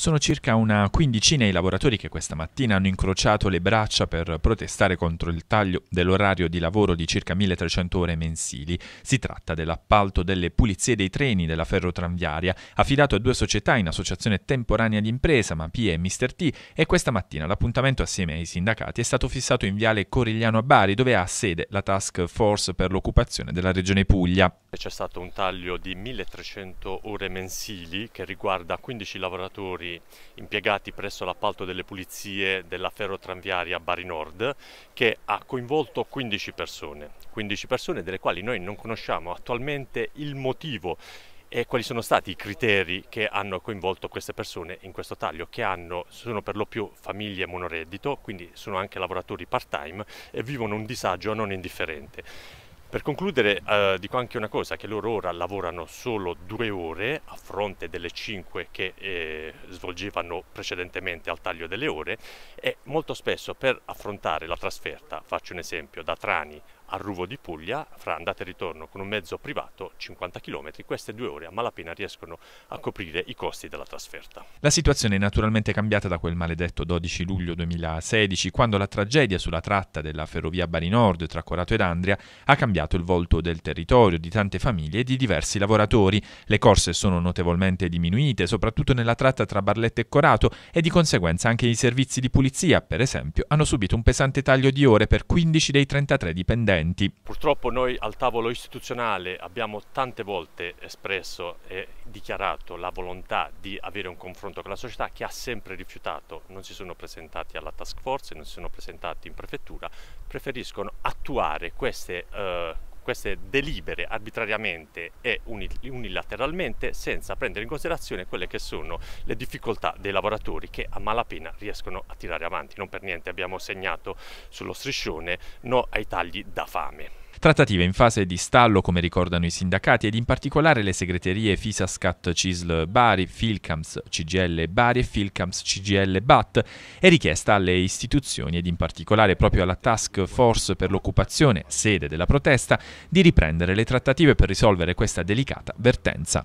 Sono circa una quindicina i lavoratori che questa mattina hanno incrociato le braccia per protestare contro il taglio dell'orario di lavoro di circa 1300 ore mensili. Si tratta dell'appalto delle pulizie dei treni della ferrotranviaria, affidato a due società in associazione temporanea d'impresa, MAPI e Mr. T, e questa mattina l'appuntamento assieme ai sindacati è stato fissato in viale Corigliano a Bari, dove ha sede la task force per l'occupazione della regione Puglia. C'è stato un taglio di 1300 ore mensili che riguarda 15 lavoratori impiegati presso l'appalto delle pulizie della ferrotranviaria Bari Nord che ha coinvolto 15 persone, 15 persone delle quali noi non conosciamo attualmente il motivo e quali sono stati i criteri che hanno coinvolto queste persone in questo taglio, che hanno, sono per lo più famiglie monoreddito, quindi sono anche lavoratori part-time e vivono un disagio non indifferente. Per concludere eh, dico anche una cosa, che loro ora lavorano solo due ore a fronte delle 5 che eh, svolgevano precedentemente al taglio delle ore e molto spesso per affrontare la trasferta, faccio un esempio, da Trani a Ruvo di Puglia, fra andata e ritorno con un mezzo privato, 50 km, queste due ore a malapena riescono a coprire i costi della trasferta. La situazione è naturalmente cambiata da quel maledetto 12 luglio 2016, quando la tragedia sulla tratta della ferrovia Bari Nord tra Corato ed Andria ha cambiato il volto del territorio, di tante famiglie e di diversi lavoratori. Le corse sono notevolmente notevolmente diminuite, soprattutto nella tratta tra Barletta e Corato, e di conseguenza anche i servizi di pulizia, per esempio, hanno subito un pesante taglio di ore per 15 dei 33 dipendenti. Purtroppo noi al tavolo istituzionale abbiamo tante volte espresso e dichiarato la volontà di avere un confronto con la società che ha sempre rifiutato, non si sono presentati alla task force, non si sono presentati in prefettura, preferiscono attuare queste... Uh, queste delibere arbitrariamente e unilateralmente senza prendere in considerazione quelle che sono le difficoltà dei lavoratori che a malapena riescono a tirare avanti. Non per niente abbiamo segnato sullo striscione no ai tagli da fame. Trattative in fase di stallo, come ricordano i sindacati, ed in particolare le segreterie Fisascat Cisl Bari, Filcams CGL Bari e Filcams CGL BAT, è richiesta alle istituzioni ed in particolare proprio alla Task Force per l'occupazione, sede della protesta, di riprendere le trattative per risolvere questa delicata vertenza.